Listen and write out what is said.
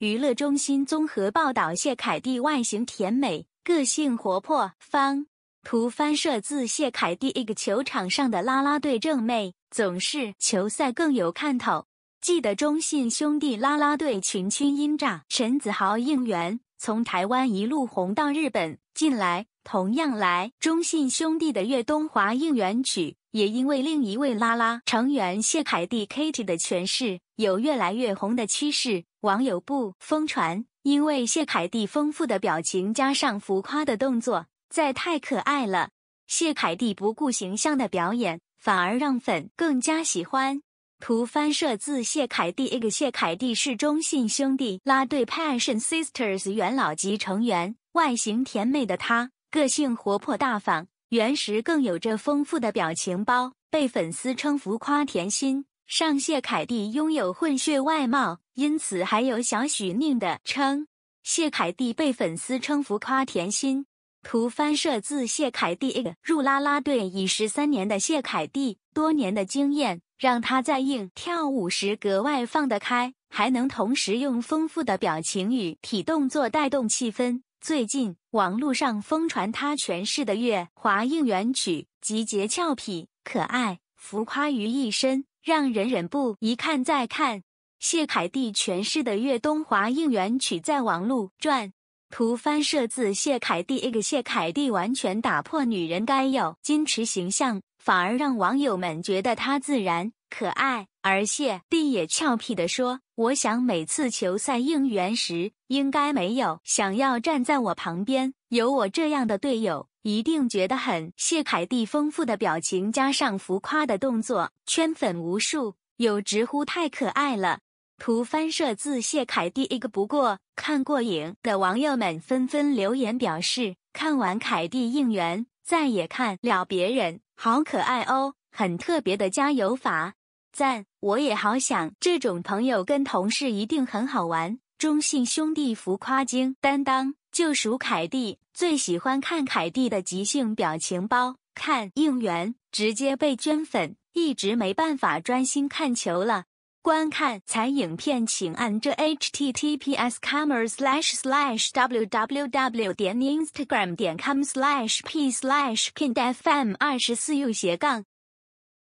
娱乐中心综合报道：谢凯蒂外形甜美，个性活泼。方图翻摄自谢凯蒂。一个球场上的拉拉队正妹，总是球赛更有看头。记得中信兄弟拉拉队群青音炸，陈子豪应援，从台湾一路红到日本。近来同样来中信兄弟的岳东华应援曲。也因为另一位拉拉成员谢凯蒂 Katy 的诠释有越来越红的趋势，网友不疯传，因为谢凯蒂丰富的表情加上浮夸的动作，在太可爱了。谢凯蒂不顾形象的表演，反而让粉更加喜欢。图翻摄自谢凯蒂。谢凯蒂是中信兄弟拉队 Passion Sisters 元老级成员，外形甜美的她，个性活泼大方。原石更有着丰富的表情包，被粉丝称“浮夸甜心”。上谢凯蒂拥有混血外貌，因此还有小许宁的称谢凯蒂被粉丝称“浮夸甜心”。图翻摄自谢凯蒂。入啦啦队已十三年的谢凯蒂，多年的经验让他在应跳舞时格外放得开，还能同时用丰富的表情与体动作带动气氛。最近，网络上疯传他诠释的《月华》应援曲，集结俏皮、可爱、浮夸于一身，让人忍不一看再看。谢凯蒂诠释的《月东华》应援曲在网路转，图翻摄自谢凯蒂，一个谢凯蒂完全打破女人该有矜持形象。反而让网友们觉得他自然可爱，而谢帝也俏皮地说：“我想每次球赛应援时，应该没有想要站在我旁边，有我这样的队友，一定觉得很。”谢凯蒂丰富的表情加上浮夸的动作，圈粉无数，有直呼太可爱了。图翻摄自谢凯蒂。一个不过看过瘾的网友们纷纷留言表示，看完凯蒂应援。赞也看了，别人好可爱哦，很特别的加油法，赞！我也好想这种朋友，跟同事一定很好玩。中信兄弟浮夸精担当，就属凯蒂最喜欢看凯蒂的即兴表情包，看应援直接被捐粉，一直没办法专心看球了。观看彩影片，请按这 h t t p s c a m e r a slash slash w w w 点 instagram 点 com slash p slash kind f m 二十四右斜杠。